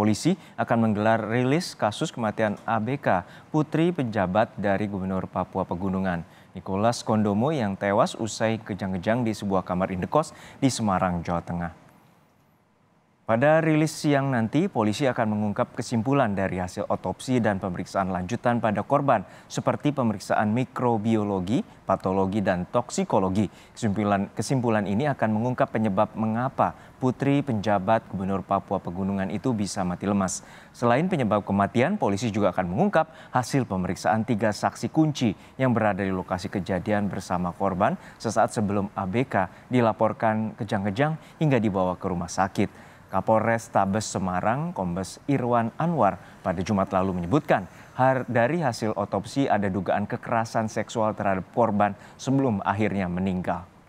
Polisi akan menggelar rilis kasus kematian ABK, putri pejabat dari Gubernur Papua Pegunungan, Nicholas Kondomo yang tewas usai kejang-kejang di sebuah kamar indekos di Semarang, Jawa Tengah. Pada rilis siang nanti, polisi akan mengungkap kesimpulan dari hasil otopsi dan pemeriksaan lanjutan pada korban, seperti pemeriksaan mikrobiologi, patologi, dan toksikologi. Kesimpulan, kesimpulan ini akan mengungkap penyebab mengapa putri penjabat Gubernur Papua Pegunungan itu bisa mati lemas. Selain penyebab kematian, polisi juga akan mengungkap hasil pemeriksaan tiga saksi kunci yang berada di lokasi kejadian bersama korban sesaat sebelum ABK dilaporkan kejang-kejang hingga dibawa ke rumah sakit. Kapolres Tabes Semarang, Kombes Irwan Anwar, pada Jumat lalu menyebutkan dari hasil otopsi ada dugaan kekerasan seksual terhadap korban sebelum akhirnya meninggal.